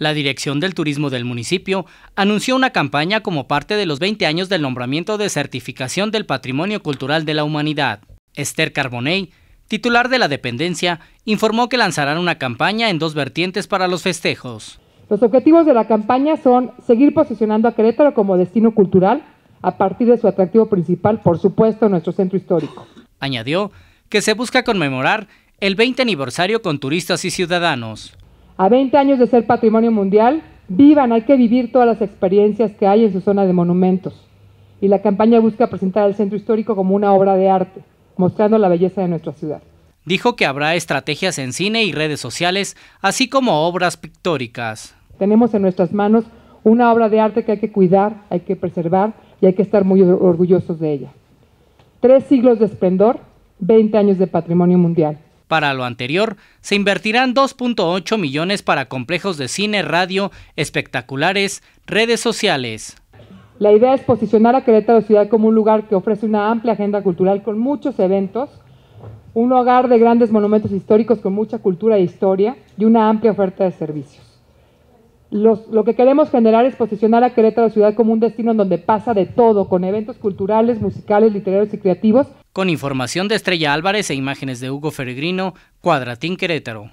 La Dirección del Turismo del municipio anunció una campaña como parte de los 20 años del nombramiento de certificación del Patrimonio Cultural de la Humanidad. Esther Carbonell, titular de la dependencia, informó que lanzarán una campaña en dos vertientes para los festejos. Los objetivos de la campaña son seguir posicionando a Querétaro como destino cultural a partir de su atractivo principal, por supuesto, nuestro centro histórico. Añadió que se busca conmemorar el 20 aniversario con turistas y ciudadanos. A 20 años de ser patrimonio mundial, vivan, hay que vivir todas las experiencias que hay en su zona de monumentos. Y la campaña busca presentar al centro histórico como una obra de arte, mostrando la belleza de nuestra ciudad. Dijo que habrá estrategias en cine y redes sociales, así como obras pictóricas. Tenemos en nuestras manos una obra de arte que hay que cuidar, hay que preservar y hay que estar muy orgullosos de ella. Tres siglos de esplendor, 20 años de patrimonio mundial. Para lo anterior, se invertirán 2.8 millones para complejos de cine, radio, espectaculares, redes sociales. La idea es posicionar a Querétaro Ciudad como un lugar que ofrece una amplia agenda cultural con muchos eventos, un hogar de grandes monumentos históricos con mucha cultura e historia y una amplia oferta de servicios. lo que queremos generar es posicionar a Querétaro Ciudad como un destino donde pasa de todo, con eventos culturales, musicales, literarios y creativos, con información de Estrella Álvarez e imágenes de Hugo Feregrino, Cuadratín Querétaro.